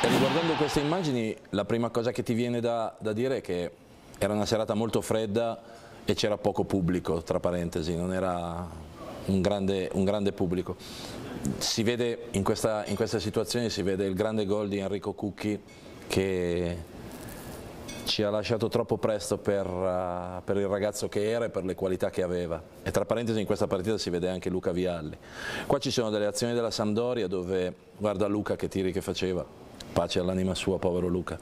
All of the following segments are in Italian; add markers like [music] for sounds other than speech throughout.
Riguardando queste immagini, la prima cosa che ti viene da, da dire è che era una serata molto fredda e c'era poco pubblico, tra parentesi, non era un grande, un grande pubblico. Si vede in questa, in questa situazione si vede il grande gol di Enrico Cucchi che ci ha lasciato troppo presto per, uh, per, il ragazzo che era e per le qualità che aveva. E tra parentesi in questa partita si vede anche Luca Vialli. Qua ci sono delle azioni della Sampdoria dove guarda Luca che tiri che faceva, pace all'anima sua, povero Luca,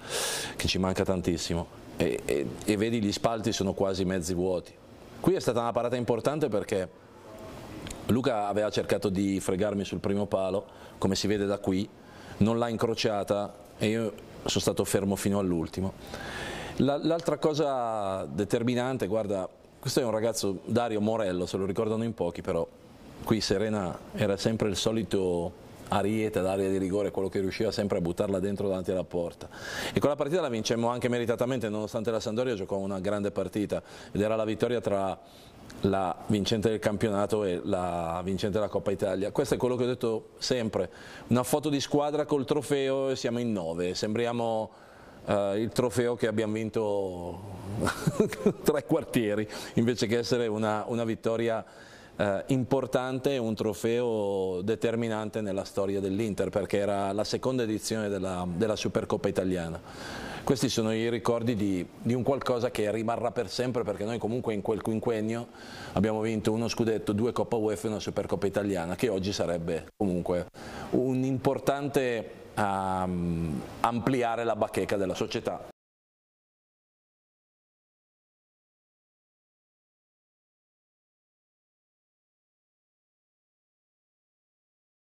che ci manca tantissimo. E, e, e vedi gli spalti sono quasi mezzi vuoti. Qui è stata una parata importante perché Luca aveva cercato di fregarmi sul primo palo, come si vede da qui, non l'ha incrociata e io sono stato fermo fino all'ultimo. L'altra cosa determinante, guarda, questo è un ragazzo, Dario Morello, se lo ricordano in pochi però, qui Serena era sempre il solito Ariete l'area di rigore, quello che riusciva sempre a buttarla dentro davanti alla porta. E quella partita la vincemmo anche meritatamente, nonostante la Sandoria giocò una grande partita ed era la vittoria tra la vincente del campionato e la vincente della Coppa Italia. Questo è quello che ho detto sempre, una foto di squadra col trofeo e siamo in nove, sembriamo eh, il trofeo che abbiamo vinto [laughs] tre quartieri, invece che essere una, una vittoria eh, importante e un trofeo determinante nella storia dell'Inter perché era la seconda edizione della, della Supercoppa italiana. Questi sono i ricordi di, di, un qualcosa che rimarrà per sempre perché noi comunque in quel quinquennio abbiamo vinto uno scudetto, due Coppa UEFA e una Supercoppa italiana che oggi sarebbe comunque un importante um, ampliare la bacheca della società.